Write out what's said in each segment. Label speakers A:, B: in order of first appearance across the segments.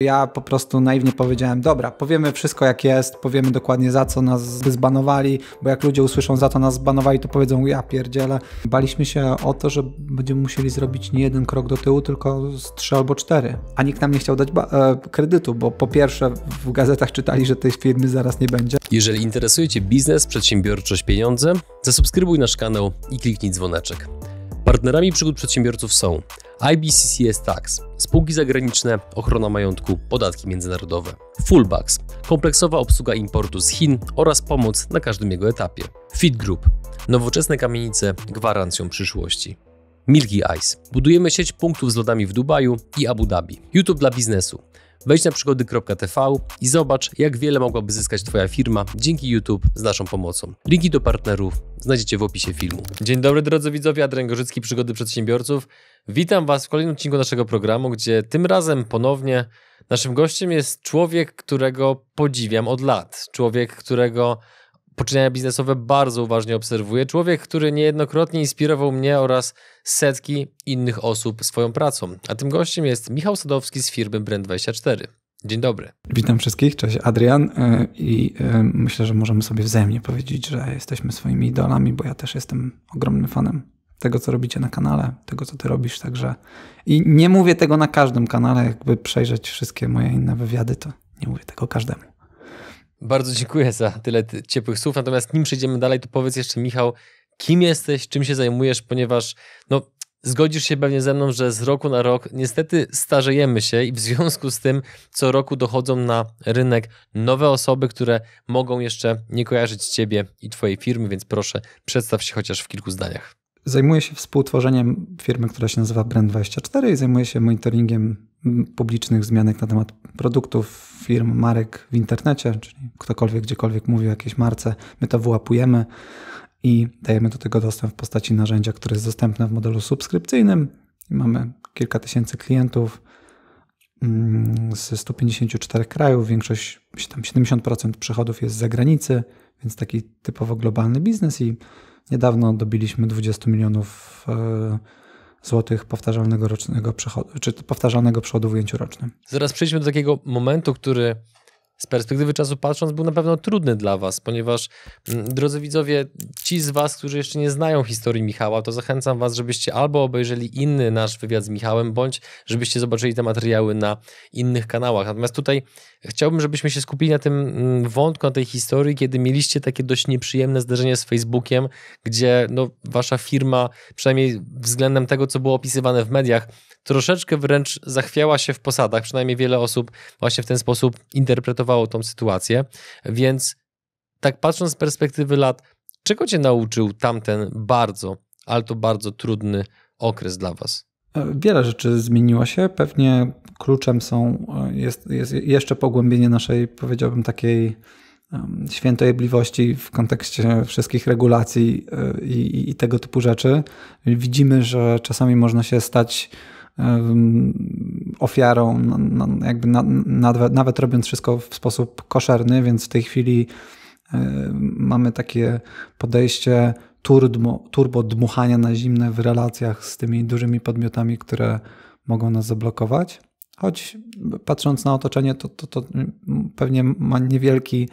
A: Ja po prostu naiwnie powiedziałem, dobra, powiemy wszystko jak jest, powiemy dokładnie za co nas zbanowali, bo jak ludzie usłyszą za co nas zbanowali, to powiedzą ja pierdzielę. Baliśmy się o to, że będziemy musieli zrobić nie jeden krok do tyłu, tylko trzy albo cztery. A nikt nam nie chciał dać e
B: kredytu, bo po pierwsze w gazetach czytali, że tej firmy zaraz nie będzie. Jeżeli interesuje Cię biznes, przedsiębiorczość, pieniądze, zasubskrybuj nasz kanał i kliknij dzwoneczek. Partnerami przygód przedsiębiorców są IBCCS Tax, spółki zagraniczne, ochrona majątku, podatki międzynarodowe, Fullbacks, kompleksowa obsługa importu z Chin oraz pomoc na każdym jego etapie, Fit Group, nowoczesne kamienice gwarancją przyszłości. Milky Ice. Budujemy sieć punktów z lodami w Dubaju i Abu Dhabi. YouTube dla biznesu. Wejdź na przygody.tv i zobacz, jak wiele mogłaby zyskać Twoja firma dzięki YouTube z naszą pomocą. Linki do partnerów znajdziecie w opisie filmu. Dzień dobry drodzy widzowie, Adrian Gorzycki, Przygody Przedsiębiorców. Witam Was w kolejnym odcinku naszego programu, gdzie tym razem ponownie naszym gościem jest człowiek, którego podziwiam od lat. Człowiek, którego poczynania biznesowe bardzo uważnie obserwuję. Człowiek, który niejednokrotnie inspirował mnie oraz setki innych osób swoją pracą. A tym gościem jest Michał Sadowski z firmy Brand24. Dzień dobry.
A: Witam wszystkich, cześć Adrian e, i e, myślę, że możemy sobie wzajemnie powiedzieć, że jesteśmy swoimi idolami, bo ja też jestem ogromnym fanem tego, co robicie na kanale, tego, co ty robisz, także i nie mówię tego na każdym kanale, jakby przejrzeć wszystkie moje inne wywiady, to nie mówię tego każdemu.
B: Bardzo tak. dziękuję za tyle ciepłych słów. Natomiast nim przejdziemy dalej, to powiedz jeszcze, Michał, kim jesteś, czym się zajmujesz, ponieważ no, zgodzisz się pewnie ze mną, że z roku na rok niestety starzejemy się i w związku z tym co roku dochodzą na rynek nowe osoby, które mogą jeszcze nie kojarzyć ciebie i twojej firmy, więc proszę, przedstaw się chociaż w kilku zdaniach.
A: Zajmuję się współtworzeniem firmy, która się nazywa Brand24 i zajmuję się monitoringiem publicznych zmianek na temat produktów, firm, marek w internecie, czyli ktokolwiek gdziekolwiek mówi o jakiejś marce, my to wyłapujemy i dajemy do tego dostęp w postaci narzędzia, które jest dostępne w modelu subskrypcyjnym. Mamy kilka tysięcy klientów mm, z 154 krajów, większość, tam 70% przychodów jest z zagranicy, więc taki typowo globalny biznes i Niedawno dobiliśmy 20 milionów e, złotych powtarzalnego rocznego przychodu, czy powtarzalnego przychodu w ujęciu rocznym.
B: Zaraz przejdźmy do takiego momentu, który z perspektywy czasu patrząc, był na pewno trudny dla Was, ponieważ, mm, drodzy widzowie, ci z Was, którzy jeszcze nie znają historii Michała, to zachęcam Was, żebyście albo obejrzeli inny nasz wywiad z Michałem, bądź żebyście zobaczyli te materiały na innych kanałach. Natomiast tutaj chciałbym, żebyśmy się skupili na tym mm, wątku, na tej historii, kiedy mieliście takie dość nieprzyjemne zderzenie z Facebookiem, gdzie no, Wasza firma, przynajmniej względem tego, co było opisywane w mediach, troszeczkę wręcz zachwiała się w posadach, przynajmniej wiele osób właśnie w ten sposób interpretowało ukształtowało tą sytuację. Więc tak patrząc z perspektywy lat, czego cię nauczył tamten bardzo, ale to bardzo trudny okres dla was?
A: E, wiele rzeczy zmieniło się. Pewnie kluczem są, e, jest, jest jeszcze pogłębienie naszej, powiedziałbym, takiej świętojebliwości w kontekście wszystkich regulacji e, i, i, i, tego typu rzeczy. Widzimy, że czasami można się stać ofiarą, jakby nawet, nawet robiąc wszystko w sposób koszerny, więc w tej chwili e, mamy takie podejście turbo, turbo dmuchania na zimne w relacjach z tymi dużymi podmiotami, które mogą nas zablokować. Choć patrząc na otoczenie, to, to, to pewnie ma niewielki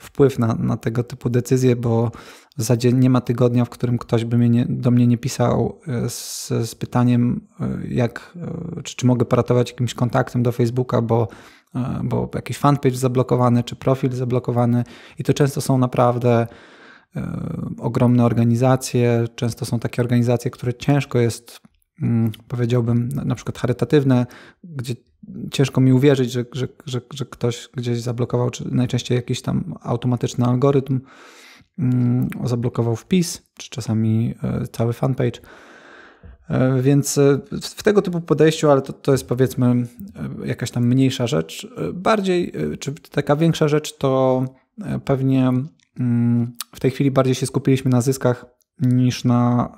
A: wpływ na, na tego typu decyzje, bo w zasadzie nie ma tygodnia, w którym ktoś by mnie nie, do mnie nie pisał e, z, z pytaniem, e, jak, e, czy, czy mogę poratować jakimś kontaktem do Facebooka, bo bo jakiś fanpage zablokowany, czy profil zablokowany, i to często są naprawdę ogromne organizacje. Często są takie organizacje, które ciężko jest, mm, powiedziałbym, na przykład charytatywne, gdzie ciężko mi uwierzyć, że, że, że, że ktoś gdzieś zablokował, czy najczęściej jakiś tam automatyczny algorytm mm, zablokował wpis, czy czasami e, cały fanpage. E, więc e, w tego typu podejściu, ale to, to jest powiedzmy jakaś tam mniejsza rzecz. Bardziej, czy taka większa rzecz, to pewnie mm, w tej chwili bardziej się skupiliśmy na zyskach niż na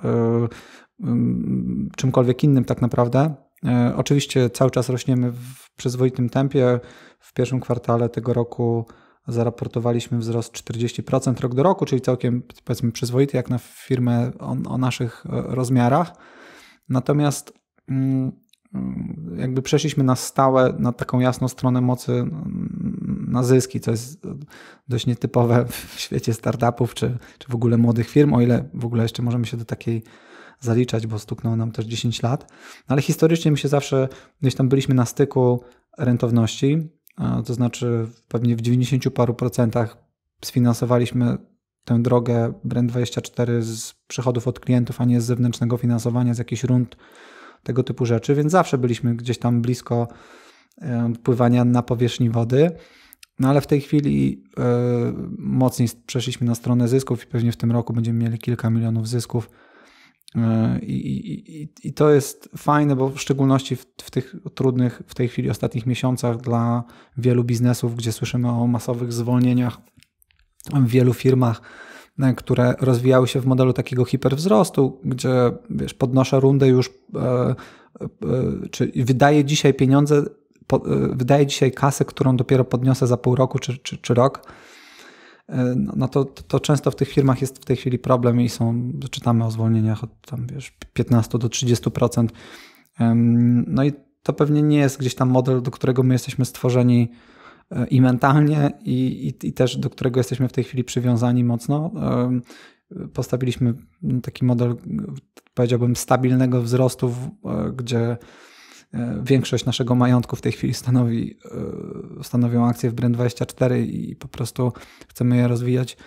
A: czymkolwiek innym tak naprawdę. E, oczywiście cały czas rośniemy w przyzwoitym tempie. W pierwszym kwartale tego roku zaraportowaliśmy wzrost 40% rok do roku, czyli całkiem powiedzmy przyzwoity jak na firmę o, o naszych e, rozmiarach. Natomiast mm, mm, jakby przeszliśmy na stałe, na taką jasną stronę mocy mm, na zyski, co jest dość nietypowe w świecie startupów czy, czy w ogóle młodych firm, o ile w ogóle jeszcze możemy się do takiej zaliczać, bo stuknął nam też 10 lat, no ale historycznie my się zawsze gdzieś tam byliśmy na styku rentowności, to znaczy pewnie w 90 paru procentach sfinansowaliśmy tę drogę Brand24 z przychodów od klientów, a nie z zewnętrznego finansowania, z jakichś rund, tego typu rzeczy, więc zawsze byliśmy gdzieś tam blisko e, pływania na powierzchni wody. No ale w tej chwili e, mocniej przeszliśmy na stronę zysków i pewnie w tym roku będziemy mieli kilka milionów zysków E, I, i, I, to jest fajne, bo w szczególności w, w, tych trudnych w tej chwili ostatnich miesiącach dla wielu biznesów, gdzie słyszymy o masowych zwolnieniach w wielu firmach, e, które rozwijały się w modelu takiego hiperwzrostu, gdzie wiesz, podnoszę rundę już, e, e, czy wydaję dzisiaj pieniądze, po, e, wydaję dzisiaj kasę, którą dopiero podniosę za pół roku czy, czy, czy rok E, no, no to, to często w tych firmach jest w tej chwili problem i są, czytamy o zwolnieniach od tam, wiesz, 15 do 30%. No i to pewnie nie jest gdzieś tam model, do którego my jesteśmy stworzeni e, i mentalnie, i, i, i też do którego jesteśmy w tej chwili przywiązani mocno. Postawiliśmy taki model, powiedziałbym, stabilnego wzrostu, e, gdzie E, większość naszego majątku w tej chwili stanowi, e, stanowią akcje w Brand24 i po prostu chcemy je rozwijać.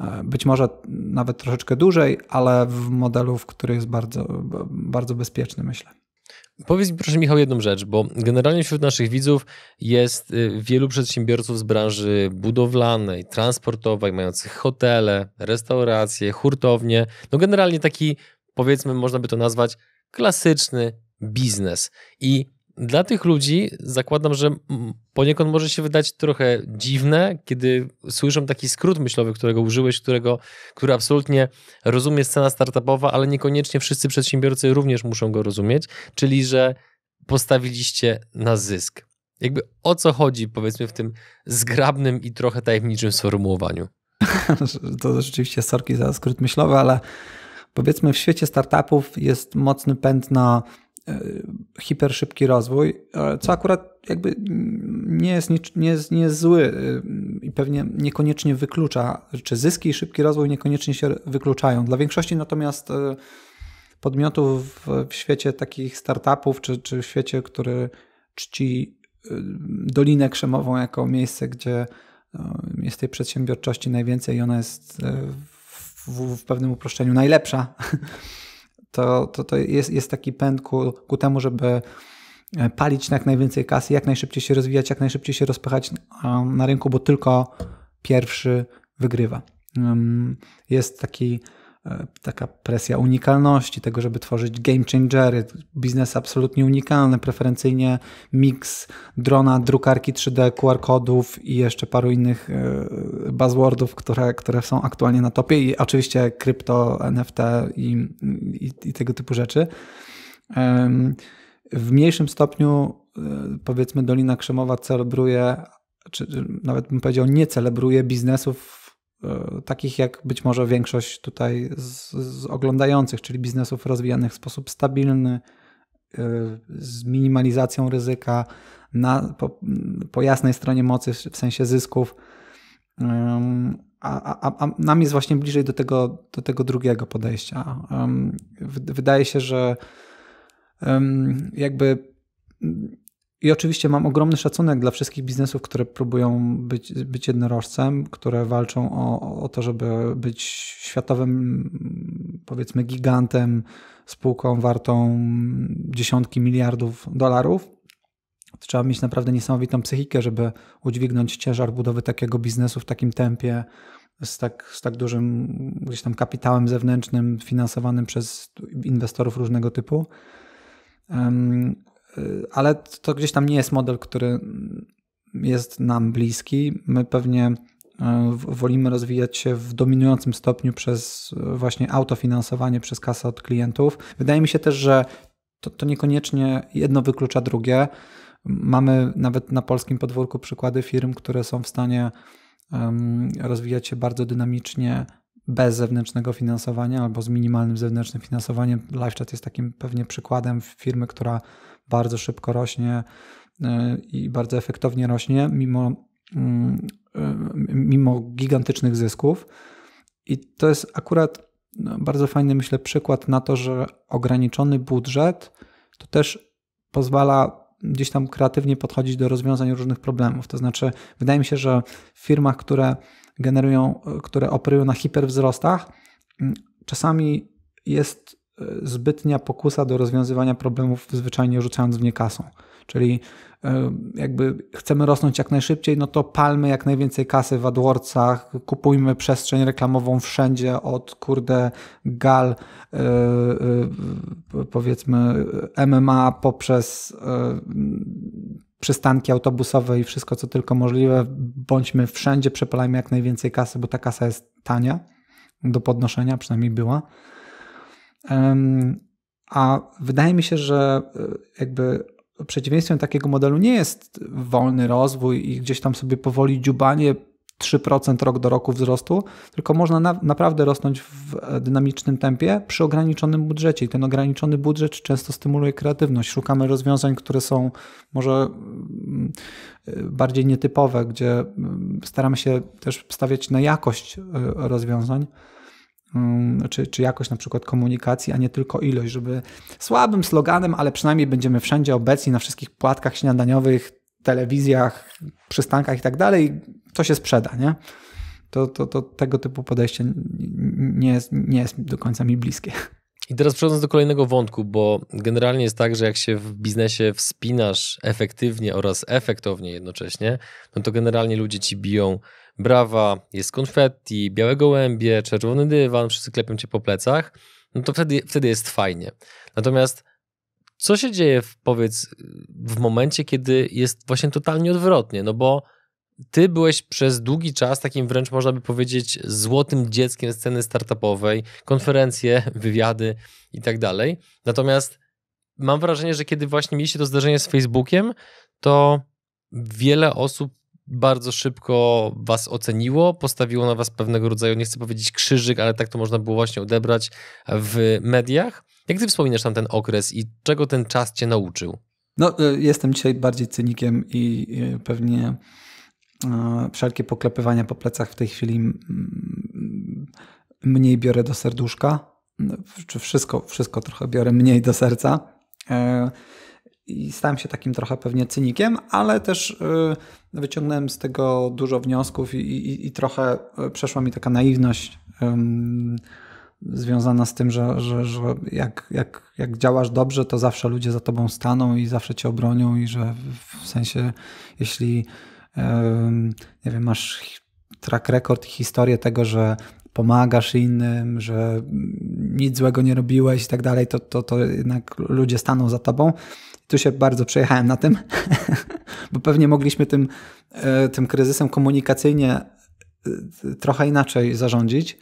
A: E, być może nawet troszeczkę dłużej, ale w modelu, w który jest bardzo, bardzo bezpieczny, myślę.
B: Powiedz mi proszę Michał jedną rzecz, bo generalnie wśród naszych widzów jest y, wielu przedsiębiorców z branży budowlanej, transportowej, mających hotele, restauracje, hurtownie. No generalnie taki, powiedzmy, można by to nazwać klasyczny biznes. I dla tych ludzi zakładam, że poniekąd może się wydać trochę dziwne, kiedy słyszą taki skrót myślowy, którego użyłeś, którego, który absolutnie rozumie scena startupowa, ale niekoniecznie wszyscy przedsiębiorcy również muszą go rozumieć, czyli że postawiliście na zysk. Jakby o co chodzi, powiedzmy, w tym zgrabnym i trochę tajemniczym sformułowaniu?
A: to rzeczywiście sorki za skrót myślowy, ale powiedzmy, w świecie startupów jest mocny pęd na. No E, hiperszybki rozwój, e, co akurat jakby nie jest, nie, jest, nie jest zły e, i pewnie niekoniecznie wyklucza, czy zyski i szybki rozwój niekoniecznie się wykluczają. Dla większości natomiast podmiotów w świecie takich startupów, czy, czy w świecie, który czci Dolinę Krzemową jako miejsce, gdzie jest tej przedsiębiorczości najwięcej i ona jest w, w pewnym uproszczeniu najlepsza to, to, to jest, jest taki pęd ku, ku temu, żeby e, palić jak najwięcej kasy, jak najszybciej się rozwijać, jak najszybciej się rozpychać um, na rynku, bo tylko pierwszy wygrywa. Um, jest taki E, taka presja unikalności, tego, żeby tworzyć game changery, biznes absolutnie unikalny, preferencyjnie miks drona, drukarki 3D, QR-kodów i jeszcze paru innych e, buzzwordów, które, które są aktualnie na topie i oczywiście krypto, NFT i, i, i tego typu rzeczy. W mniejszym stopniu e, powiedzmy Dolina Krzemowa celebruje, czy nawet bym powiedział nie celebruje biznesów E, takich jak być może większość tutaj z, z oglądających, czyli biznesów rozwijanych w sposób stabilny, e, z minimalizacją ryzyka, na, po, po, jasnej stronie mocy w sensie zysków. A, a, a nam jest właśnie bliżej do tego, do tego drugiego podejścia. Wydaje się, że jakby i oczywiście mam ogromny szacunek dla wszystkich biznesów, które próbują być, być jednorożcem, które walczą o, o to, żeby być światowym, powiedzmy, gigantem, spółką wartą dziesiątki miliardów dolarów. Trzeba mieć naprawdę niesamowitą psychikę, żeby udźwignąć ciężar budowy takiego biznesu w takim tempie, z tak, z tak dużym gdzieś tam kapitałem zewnętrznym, finansowanym przez inwestorów różnego typu. Y, ale to gdzieś tam nie jest model, który jest nam bliski. My pewnie y, wolimy rozwijać się w dominującym stopniu przez y, właśnie autofinansowanie, przez kasę od klientów. Wydaje mi się też, że to, to niekoniecznie jedno wyklucza drugie. Mamy nawet na polskim podwórku przykłady firm, które są w stanie um, rozwijać się bardzo dynamicznie bez zewnętrznego finansowania albo z minimalnym zewnętrznym finansowaniem. LiveChat jest takim pewnie przykładem firmy, która bardzo szybko rośnie e, i bardzo efektownie rośnie, mimo, mm, e, mimo gigantycznych zysków. I to jest akurat no, bardzo fajny, myślę, przykład na to, że ograniczony budżet to też pozwala gdzieś tam kreatywnie podchodzić do rozwiązań różnych problemów. To znaczy, wydaje mi się, że w firmach, które generują, które operują na hiperwzrostach, mm, czasami jest E, zbytnia pokusa do rozwiązywania problemów zwyczajnie rzucając w nie kasą. Czyli e, jakby chcemy rosnąć jak najszybciej, no to palmy jak najwięcej kasy w AdWordsach, kupujmy przestrzeń reklamową wszędzie od kurde gal e, powiedzmy MMA poprzez przystanki autobusowe i wszystko co tylko możliwe. Bądźmy wszędzie, przepalajmy jak najwięcej kasy, bo ta kasa jest tania do podnoszenia, przynajmniej była. A wydaje mi się, że e, jakby przeciwieństwem takiego modelu nie jest wolny rozwój i gdzieś tam sobie powoli dziubanie 3% rok do roku wzrostu, tylko można na, naprawdę rosnąć w e, dynamicznym tempie przy ograniczonym budżecie. I ten ograniczony budżet często stymuluje kreatywność. Szukamy rozwiązań, które są może mm, e, bardziej nietypowe, gdzie mm, staramy się też stawiać na jakość rozwiązań. Mm, czy, czy jakość na przykład komunikacji, a nie tylko ilość, żeby słabym sloganem, ale przynajmniej będziemy wszędzie obecni na wszystkich płatkach śniadaniowych, telewizjach, przystankach i tak dalej, to się sprzeda, nie? To, to, to tego typu podejście nie jest, nie jest do końca mi bliskie.
B: I teraz przechodząc do kolejnego wątku, bo generalnie jest tak, że jak się w biznesie wspinasz efektywnie oraz efektownie jednocześnie, no to generalnie ludzie ci biją brawa, jest konfetti, białe gołębie, czerwony dywan, wszyscy klepią cię po plecach, no to wtedy, wtedy jest fajnie. Natomiast co się dzieje, w, powiedz, w momencie, kiedy jest właśnie totalnie odwrotnie, no bo ty byłeś przez długi czas takim wręcz można by powiedzieć złotym dzieckiem sceny startupowej, konferencje, wywiady i tak dalej. Natomiast mam wrażenie, że kiedy właśnie mieliście to zdarzenie z Facebookiem, to wiele osób bardzo szybko was oceniło, postawiło na was pewnego rodzaju, nie chcę powiedzieć krzyżyk, ale tak to można było właśnie odebrać w mediach. Jak ty wspominasz tam ten okres i czego ten czas cię nauczył?
A: No, y, jestem dzisiaj bardziej cynikiem i y, pewnie E, wszelkie poklepywania po plecach w tej chwili mm, mniej biorę do serduszka, czy wszystko, wszystko trochę biorę mniej do serca. E, I stałem się takim trochę pewnie cynikiem, ale też e, wyciągnąłem z tego dużo wniosków i, i, i trochę przeszła mi taka naiwność związana z tym, że, że, że jak, jak, jak działasz dobrze, to zawsze ludzie za tobą staną i zawsze cię obronią, i że w sensie, jeśli nie wiem, masz track record i historię tego, że pomagasz innym, że nic złego nie robiłeś i tak dalej, to, to, to jednak ludzie staną za tobą. Tu się bardzo przejechałem na tym, bo pewnie mogliśmy tym, e, tym kryzysem komunikacyjnie e, trochę inaczej zarządzić,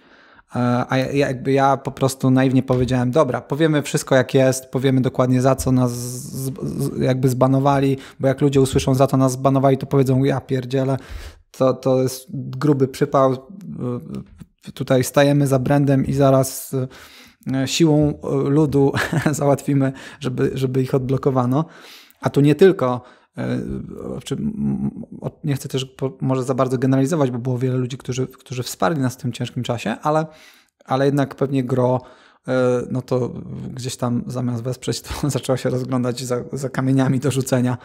A: a jakby ja po prostu naiwnie powiedziałem, dobra, powiemy wszystko jak jest, powiemy dokładnie za co nas z, z, jakby zbanowali, bo jak ludzie usłyszą za co nas zbanowali, to powiedzą ja pierdzielę. To, to jest gruby przypał. Y, tutaj stajemy za brandem i zaraz y, y, siłą ludu załatwimy, żeby, żeby ich odblokowano. A tu nie tylko E, czy nie chcę też może za bardzo generalizować, bo było wiele ludzi, którzy, którzy wsparli nas w tym ciężkim czasie, ale, ale jednak pewnie gro e, no to gdzieś tam zamiast wesprzeć, to zaczęła się rozglądać za, za kamieniami do rzucenia.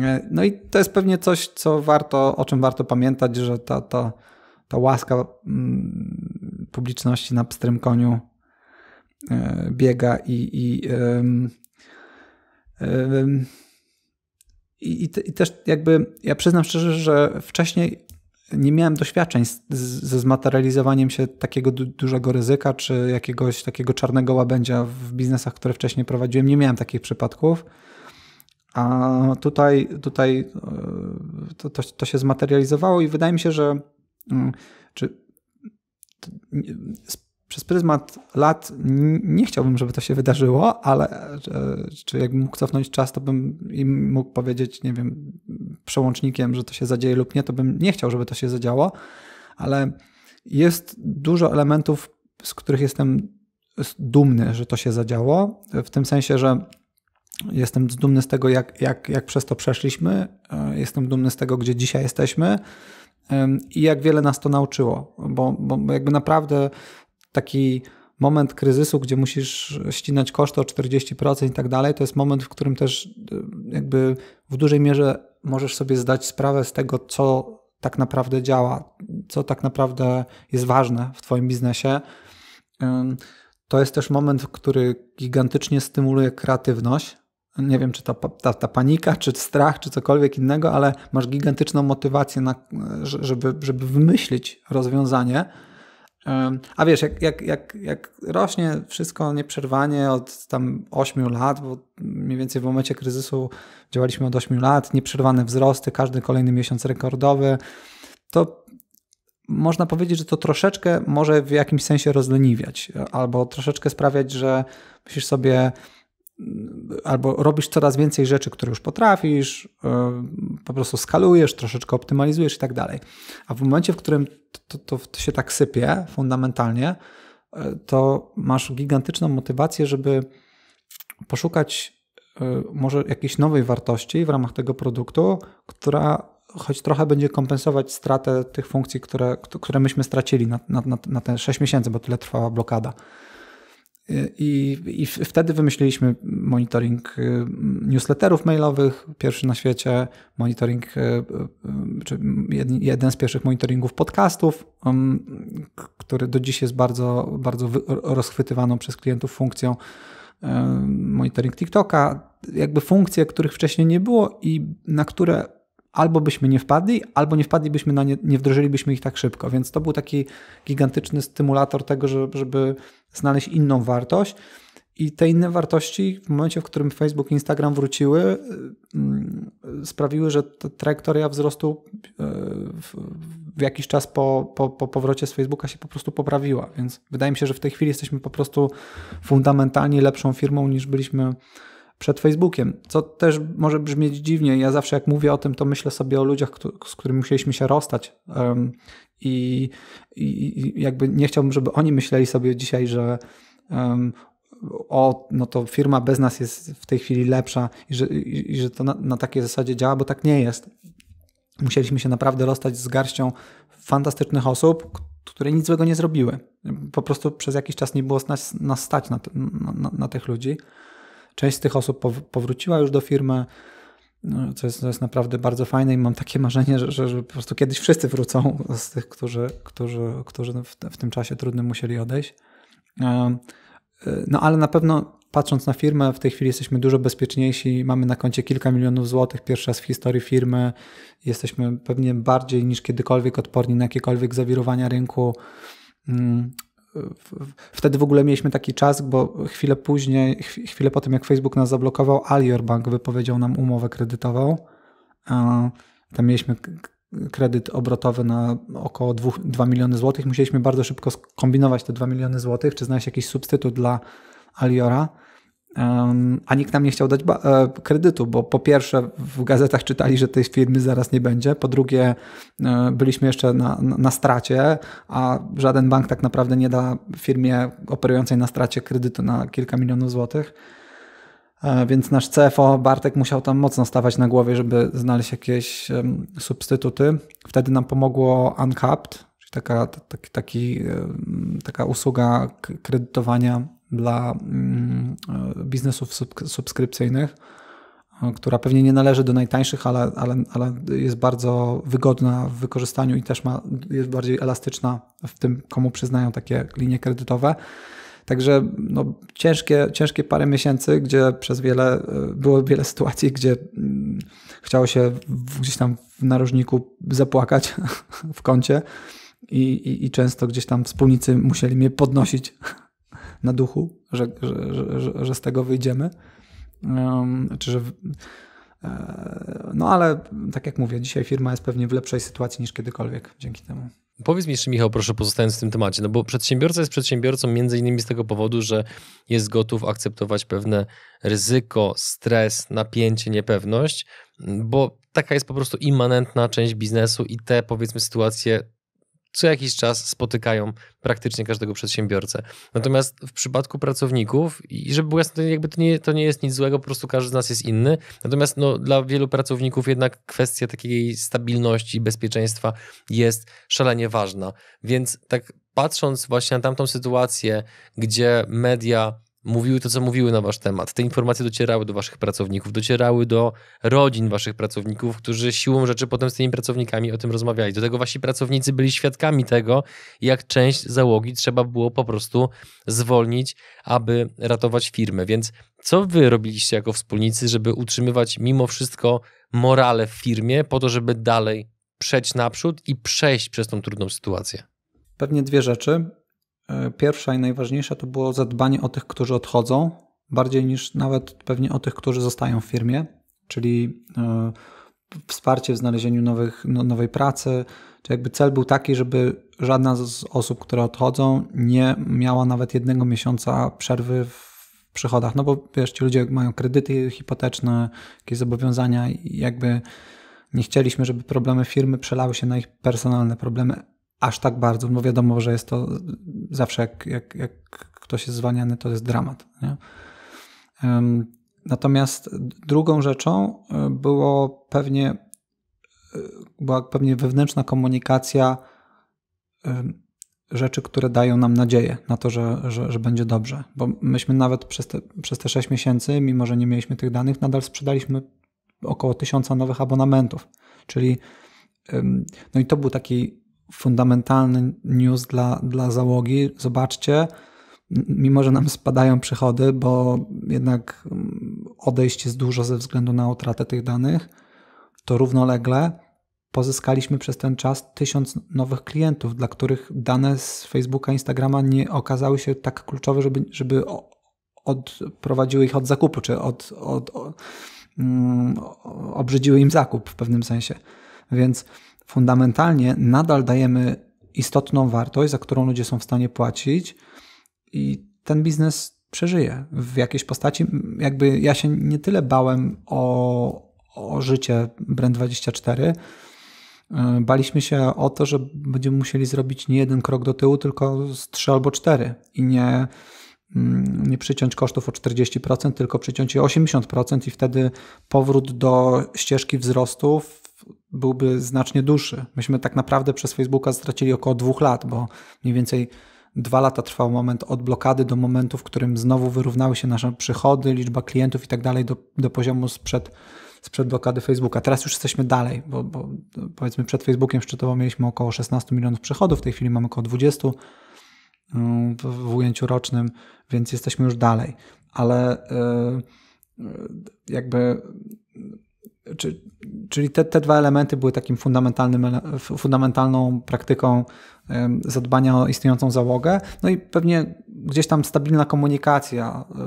A: E, no i to jest pewnie coś, co warto, o czym warto pamiętać, że ta, ta, ta łaska publiczności na pstrym koniu biega i, i yy, yy, i, i, te, I, też jakby ja przyznam szczerze, że wcześniej nie miałem doświadczeń ze zmaterializowaniem się takiego du, dużego ryzyka, czy jakiegoś takiego czarnego łabędzia w biznesach, które wcześniej prowadziłem. Nie miałem takich przypadków. A tutaj, tutaj e, to, to, to się zmaterializowało i wydaje mi się, że mm, czy, to, przez pryzmat lat nie chciałbym, żeby to się wydarzyło, ale e, czy jakbym mógł cofnąć czas, to bym im mógł powiedzieć, nie wiem, przełącznikiem, że to się zadzieje lub nie, to bym nie chciał, żeby to się zadziało, ale jest dużo elementów, z których jestem dumny, że to się zadziało, w tym sensie, że jestem dumny z tego, jak, jak, jak przez to przeszliśmy, e, jestem dumny z tego, gdzie dzisiaj jesteśmy i jak wiele nas to nauczyło, bo, bo jakby naprawdę taki moment kryzysu, gdzie musisz ścinać koszty o 40% i tak dalej, to jest moment, w którym też y, jakby w dużej mierze możesz sobie zdać sprawę z tego, co tak naprawdę działa, co tak naprawdę jest ważne w Twoim biznesie. To jest też moment, który gigantycznie stymuluje kreatywność. Nie wiem, czy ta, ta, ta panika, czy strach, czy cokolwiek innego, ale masz gigantyczną motywację, na, y, żeby, żeby wymyślić rozwiązanie a wiesz, jak, jak, jak, jak rośnie wszystko nieprzerwanie od tam 8 lat, bo mniej więcej w momencie kryzysu działaliśmy od 8 lat, nieprzerwane wzrosty, każdy kolejny miesiąc rekordowy, to można powiedzieć, że to troszeczkę może w jakimś sensie rozleniwiać, albo troszeczkę sprawiać, że myślisz sobie, albo robisz coraz więcej rzeczy, które już potrafisz, e, po prostu skalujesz, troszeczkę optymalizujesz i tak dalej. A w momencie, w którym to, to, to się tak sypie fundamentalnie, e, to masz gigantyczną motywację, żeby poszukać e, może jakiejś nowej wartości w ramach tego produktu, która choć trochę będzie kompensować stratę tych funkcji, które, które myśmy stracili na, na, na te 6 miesięcy, bo tyle trwała blokada. I, I wtedy wymyśliliśmy monitoring y, newsletterów mailowych, pierwszy na świecie, monitoring, y, y, czy jeden z pierwszych monitoringów podcastów, który do dziś jest bardzo, bardzo rozchwytywaną przez klientów funkcją, monitoring TikToka, jakby funkcje, których wcześniej nie było i na które albo byśmy nie wpadli, albo nie wpadlibyśmy na nie, nie wdrożylibyśmy ich tak szybko. Więc to był taki gigantyczny stymulator tego, żeby, żeby znaleźć inną wartość. I te inne wartości, w momencie, w którym Facebook i Instagram wróciły, y, mm, sprawiły, że ta trajektoria wzrostu y, w jakiś czas po, po, po powrocie z Facebooka się po prostu poprawiła. Więc wydaje mi się, że w tej chwili jesteśmy po prostu fundamentalnie lepszą firmą niż byliśmy przed Facebookiem, co też może brzmieć dziwnie. Ja zawsze jak mówię o tym, to myślę sobie o ludziach, z którymi musieliśmy się rozstać um, i, i, jakby nie chciałbym, żeby oni myśleli sobie dzisiaj, że um, o, no to firma bez nas jest w tej chwili lepsza i że, i, i że to na, na takiej zasadzie działa, bo tak nie jest. Musieliśmy się naprawdę rozstać z garścią fantastycznych osób, które nic złego nie zrobiły. Po prostu przez jakiś czas nie było nas, stać na, na, na, na tych ludzi. Część z tych osób powróciła już do firmy, no, co, jest, co jest naprawdę bardzo fajne i mam takie marzenie, że, że, że, po prostu kiedyś wszyscy wrócą z tych, którzy, którzy, którzy w, w tym czasie trudnym musieli odejść. E, e, no ale na pewno patrząc na firmę, w tej chwili jesteśmy dużo bezpieczniejsi, mamy na koncie kilka milionów złotych, pierwszy raz w historii firmy, jesteśmy pewnie bardziej niż kiedykolwiek odporni na jakiekolwiek zawirowania rynku. Mm, wtedy w ogóle mieliśmy taki czas, bo chwilę później, chwilę po tym jak Facebook nas zablokował, Alior Bank wypowiedział nam umowę kredytową. Tam mieliśmy kredyt obrotowy na około 2, 2 miliony złotych. Musieliśmy bardzo szybko skombinować te 2 miliony złotych, czy znaleźć jakiś substytut dla Aliora a nikt nam nie chciał dać e, kredytu, bo po pierwsze w gazetach czytali, że tej firmy zaraz nie będzie, po drugie e, byliśmy jeszcze na, na stracie, a żaden bank tak naprawdę nie da firmie operującej na stracie kredytu na kilka milionów złotych. E, więc nasz CFO Bartek musiał tam mocno stawać na głowie, żeby znaleźć jakieś substytuty. Wtedy nam pomogło Uncapped, czyli taka, taki, taki, taka usługa kredytowania dla mm, e, biznesów subskrypcyjnych, e, która pewnie nie należy do najtańszych, ale, ale, ale jest bardzo wygodna w wykorzystaniu i też ma, jest bardziej elastyczna w tym, komu przyznają takie linie kredytowe. Także no, ciężkie, ciężkie parę miesięcy, gdzie przez wiele, e, było wiele sytuacji, gdzie mm, chciało się gdzieś tam w narożniku zapłakać w kącie i, i, i często gdzieś tam wspólnicy musieli mnie podnosić na duchu, że, że, że, że z tego wyjdziemy. Um, czy że. E, no ale tak jak mówię, dzisiaj firma jest pewnie w lepszej sytuacji niż kiedykolwiek dzięki
B: temu. Powiedz mi jeszcze, Michał, proszę, pozostając w tym temacie, no bo przedsiębiorca jest przedsiębiorcą między innymi z tego powodu, że jest gotów akceptować pewne ryzyko, stres, napięcie, niepewność, bo taka jest po prostu immanentna część biznesu i te, powiedzmy, sytuacje co jakiś czas spotykają praktycznie każdego przedsiębiorcę. Natomiast w przypadku pracowników, i żeby było jasne, jakby to nie, to nie jest nic złego, po prostu każdy z nas jest inny. Natomiast no, dla wielu pracowników jednak kwestia takiej stabilności i bezpieczeństwa jest szalenie ważna. Więc tak patrząc właśnie na tamtą sytuację, gdzie media mówiły to, co mówiły na wasz temat. Te informacje docierały do waszych pracowników, docierały do rodzin waszych pracowników, którzy siłą rzeczy potem z tymi pracownikami o tym rozmawiali. Do tego wasi pracownicy byli świadkami tego, jak część załogi trzeba było po prostu zwolnić, aby ratować firmę. Więc co wy robiliście jako wspólnicy, żeby utrzymywać mimo wszystko morale w firmie, po to, żeby dalej przejść naprzód i przejść przez tą trudną sytuację?
A: Pewnie dwie rzeczy. E, pierwsza i najważniejsza to było zadbanie o tych, którzy odchodzą, bardziej niż nawet pewnie o tych, którzy zostają w firmie, czyli e, wsparcie w znalezieniu nowych, no, nowej pracy. Czy jakby cel był taki, żeby żadna z osób, które odchodzą, nie miała nawet jednego miesiąca przerwy w przychodach. No bo wiesz, ci ludzie mają kredyty hipoteczne, jakieś zobowiązania i jakby nie chcieliśmy, żeby problemy firmy przelały się na ich personalne problemy aż tak bardzo, bo wiadomo, że jest to zawsze jak, jak, jak ktoś jest zwaniany, to jest dramat. Nie? Natomiast drugą rzeczą e, było pewnie, e, była pewnie wewnętrzna komunikacja rzeczy, które dają nam nadzieję na to, że, że, że będzie dobrze. Bo myśmy nawet przez te, przez te 6 miesięcy, mimo że nie mieliśmy tych danych, nadal sprzedaliśmy około tysiąca nowych abonamentów. Czyli no i to był taki fundamentalny news dla, dla załogi. Zobaczcie, mimo że nam spadają przychody, bo jednak mm, odejść jest dużo ze względu na utratę tych danych, to równolegle pozyskaliśmy przez ten czas tysiąc nowych klientów, dla których dane z Facebooka, Instagrama nie okazały się tak kluczowe, żeby, żeby odprowadziły ich od zakupu, czy od, od, od um, mm, obrzydziły im zakup w pewnym sensie. Więc fundamentalnie nadal dajemy istotną wartość, za którą ludzie są w stanie płacić i ten biznes przeżyje w jakiejś postaci. Jakby ja się nie tyle bałem o, o życie Brand24, e, Baliśmy się o to, że będziemy musieli zrobić nie jeden krok do tyłu, tylko z trzy albo cztery i nie, mm, nie przyciąć kosztów o 40%, tylko przyciąć je 80% i wtedy powrót do ścieżki wzrostu byłby znacznie dłuższy. Myśmy tak naprawdę przez Facebooka stracili około dwóch lat, bo mniej więcej dwa lata trwał moment od blokady do momentu, w którym znowu wyrównały się nasze przychody, liczba klientów i tak dalej do poziomu sprzed, sprzed blokady Facebooka. Teraz już jesteśmy dalej, bo, bo powiedzmy przed Facebookiem szczytowo mieliśmy około 16 milionów przychodów, w tej chwili mamy około 20 mm, w ujęciu rocznym, więc jesteśmy już dalej. Ale e, e, jakby czy, czyli te, te dwa elementy były takim fundamentalnym, fundamentalną praktyką zadbania o istniejącą załogę. No i pewnie gdzieś tam stabilna komunikacja, e,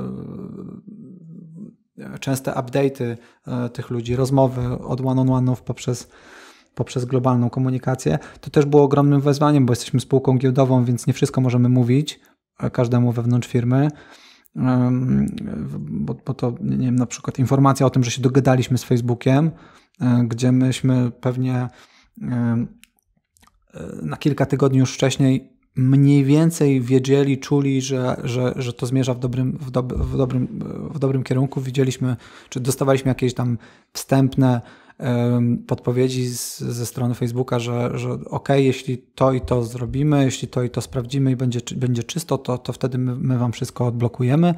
A: częste update'y e, tych ludzi, rozmowy od one-on-one'ów poprzez poprzez globalną komunikację. To też było ogromnym wezwaniem, bo jesteśmy spółką giełdową, więc nie wszystko możemy mówić e, każdemu wewnątrz firmy bo, bo to, nie wiem, na przykład informacja o tym, że się dogadaliśmy z Facebookiem, e, gdzie myśmy pewnie e, na kilka tygodni już wcześniej mniej więcej wiedzieli, czuli, że, że, że to zmierza w dobrym, w, dob w dobrym, w dobrym kierunku. Widzieliśmy, czy dostawaliśmy jakieś tam wstępne podpowiedzi z, ze strony Facebooka, że, że ok, jeśli to i to zrobimy, jeśli to i to sprawdzimy i będzie, będzie czysto, to, to wtedy my, my wam wszystko odblokujemy.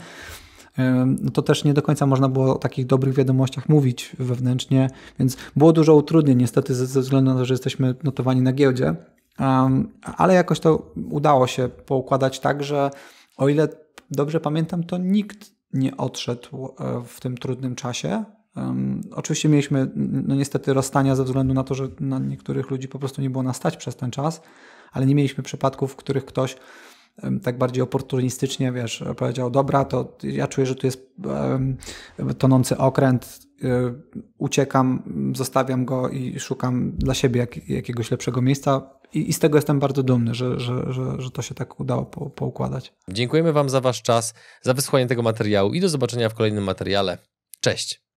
A: No to też nie do końca można było o takich dobrych wiadomościach mówić wewnętrznie, więc było dużo utrudnień niestety ze, ze względu na to, że jesteśmy notowani na giełdzie, um, ale jakoś to udało się poukładać tak, że o ile dobrze pamiętam, to nikt nie odszedł e, w tym trudnym czasie Um, oczywiście mieliśmy no niestety rozstania ze względu na to, że na niektórych ludzi po prostu nie było nas stać przez ten czas, ale nie mieliśmy przypadków, w których ktoś um, tak bardziej oportunistycznie, wiesz, powiedział, dobra, to ja czuję, że tu jest um, tonący okręt, y, uciekam, zostawiam go i szukam dla siebie jak, jakiegoś lepszego miejsca. I, I, z tego jestem bardzo dumny, że, że, że, że to się tak udało po, poukładać.
B: Dziękujemy Wam za Wasz czas, za wysłanie tego materiału i do zobaczenia w kolejnym materiale. Cześć!